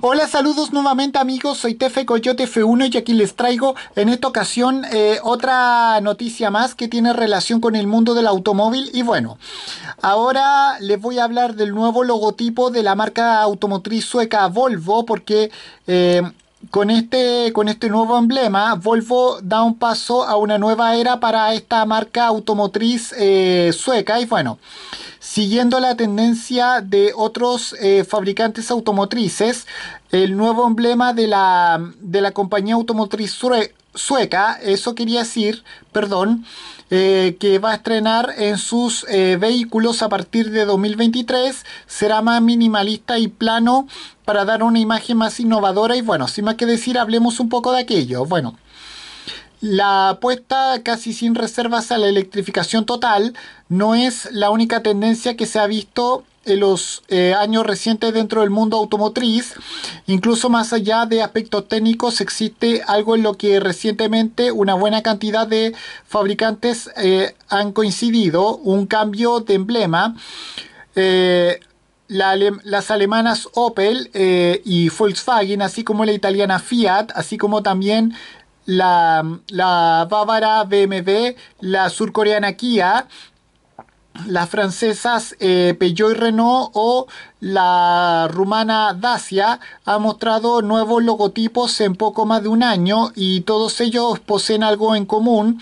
Hola, saludos nuevamente amigos, soy Tefe Coyote F1 y aquí les traigo en esta ocasión eh, otra noticia más que tiene relación con el mundo del automóvil y bueno, ahora les voy a hablar del nuevo logotipo de la marca automotriz sueca Volvo porque... Eh, con este, con este nuevo emblema, Volvo da un paso a una nueva era para esta marca automotriz eh, sueca. Y bueno, siguiendo la tendencia de otros eh, fabricantes automotrices, el nuevo emblema de la, compañía automotriz sueca sueca, eso quería decir, perdón, eh, que va a estrenar en sus eh, vehículos a partir de 2023. Será más minimalista y plano para dar una imagen más innovadora. Y bueno, sin más que decir, hablemos un poco de aquello. Bueno. La apuesta casi sin reservas a la electrificación total no es la única tendencia que se ha visto en los eh, años recientes dentro del mundo automotriz, incluso más allá de aspectos técnicos, existe algo en lo que recientemente una buena cantidad de fabricantes eh, han coincidido, un cambio de emblema. Eh, las alemanas Opel y Volkswagen, así como la italiana Fiat, así como también la bávara BMW, la surcoreana Kia, las francesas eh, Peugeot y Renault o la rumana Dacia han mostrado nuevos logotipos en poco más de un año y todos ellos poseen algo en común.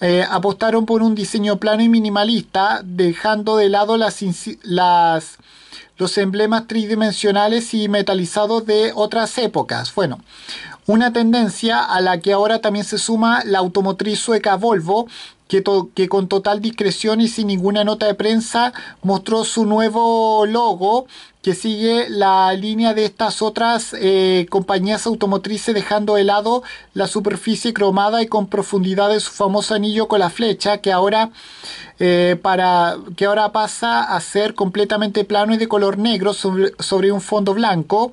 Eh, apostaron por un diseño plano y minimalista, dejando de lado las, los emblemas tridimensionales y metalizados de otras épocas. Bueno, una tendencia a la que ahora también se suma la automotriz sueca Volvo, que, con total discreción y sin ninguna nota de prensa mostró su nuevo logo que sigue la línea de estas otras eh, compañías automotrices dejando de lado la superficie cromada y con profundidad de su famoso anillo con la flecha que ahora, eh, para, que ahora pasa a ser completamente plano y de color negro sobre, sobre un fondo blanco,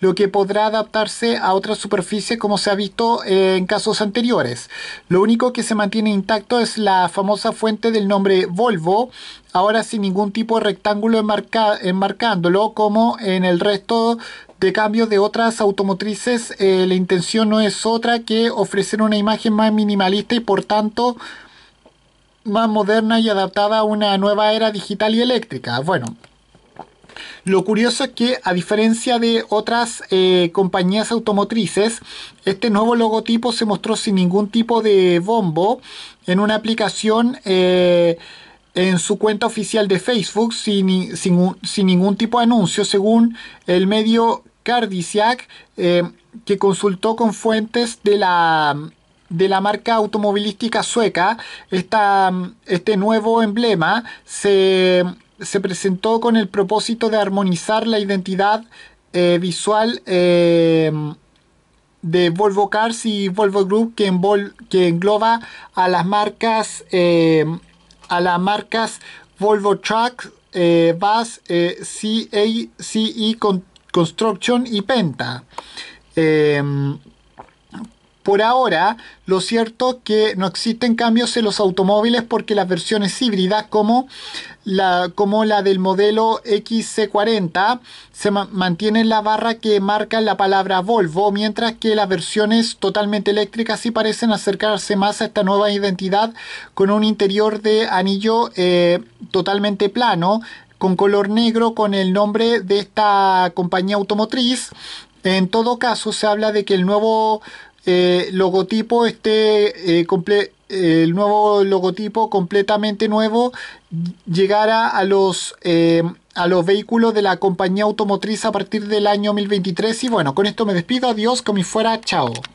lo que podrá adaptarse a otras superficies como se ha visto eh, en casos anteriores. Lo único que se mantiene intacto es la famosa fuente del nombre Volvo, ahora sin ningún tipo de rectángulo enmarcándolo como en el resto de cambio de otras automotrices. Eh, la intención no es otra que ofrecer una imagen más minimalista y por tanto más moderna y adaptada a una nueva era digital y eléctrica. Bueno, lo curioso es que, a diferencia de otras eh, compañías automotrices, este nuevo logotipo se mostró sin ningún tipo de bombo en una aplicación eh, en su cuenta oficial de Facebook sin, sin, ningún tipo de anuncio, según el medio Cardisiac, eh, que consultó con fuentes de la de la marca automovilística sueca, este nuevo emblema se se presentó con el propósito de armonizar la identidad eh, visual eh, de Volvo Cars y Volvo Group que, engloba a las marcas eh, a las marcas Volvo Trucks, Bus, CA, CE Construction y Penta. Por ahora, lo cierto que no existen cambios en los automóviles porque las versiones híbridas como la, como la del modelo XC40 se mantienen la barra que marca la palabra Volvo, mientras que las versiones totalmente eléctricas sí parecen acercarse más a esta nueva identidad con un interior de anillo eh, totalmente plano con color negro con el nombre de esta compañía automotriz. En todo caso, se habla de que el nuevo eh, logotipo este el nuevo logotipo completamente nuevo llegara a los em, a los vehículos de la compañía automotriz a partir del año 2023 y bueno con esto me despido adiós como fuera chao